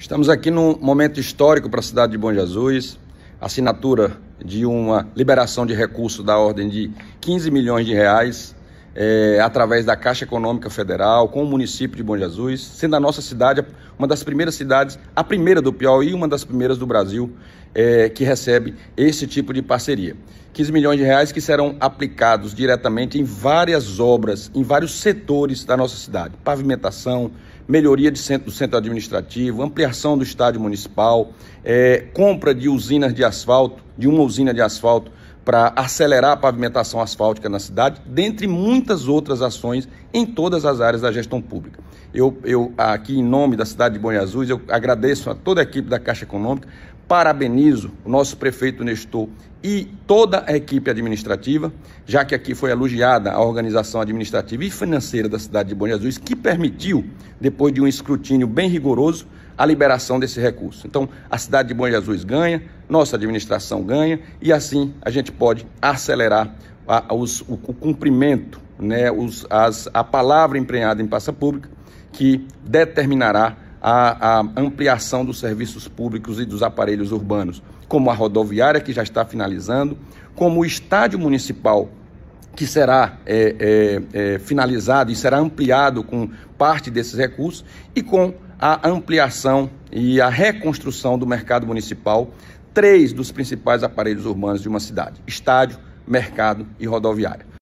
Estamos aqui num momento histórico para a cidade de Bom Jesus, assinatura de uma liberação de recursos da ordem de 15 milhões de reais é, através da Caixa Econômica Federal, com o município de Bom Jesus, sendo a nossa cidade uma das primeiras cidades, a primeira do Piauí e uma das primeiras do Brasil é, que recebe esse tipo de parceria. 15 milhões de reais que serão aplicados diretamente em várias obras, em vários setores da nossa cidade. Pavimentação, melhoria centro, do centro administrativo, ampliação do estádio municipal, é, compra de usinas de asfalto, de uma usina de asfalto para acelerar a pavimentação asfáltica na cidade, dentre muitas outras ações em todas as áreas da gestão pública. Eu, eu aqui em nome da cidade de Bom Jesus, eu agradeço a toda a equipe da Caixa Econômica, parabenizo o nosso prefeito Nestor e toda a equipe administrativa, já que aqui foi elogiada a organização administrativa e financeira da cidade de Bom Jesus, que permitiu, depois de um escrutínio bem rigoroso, a liberação desse recurso. Então, a cidade de Bom Jesus ganha, nossa administração ganha e assim a gente pode acelerar a, os, o, o, cumprimento, né, os, as, a palavra empregada em passa pública que determinará a, a, ampliação dos serviços públicos e dos aparelhos urbanos, como a rodoviária, que já está finalizando, como o estádio municipal, que será é, é, é, finalizado e será ampliado com parte desses recursos, e com a ampliação e a reconstrução do mercado municipal, três dos principais aparelhos urbanos de uma cidade: estádio, mercado e rodoviária.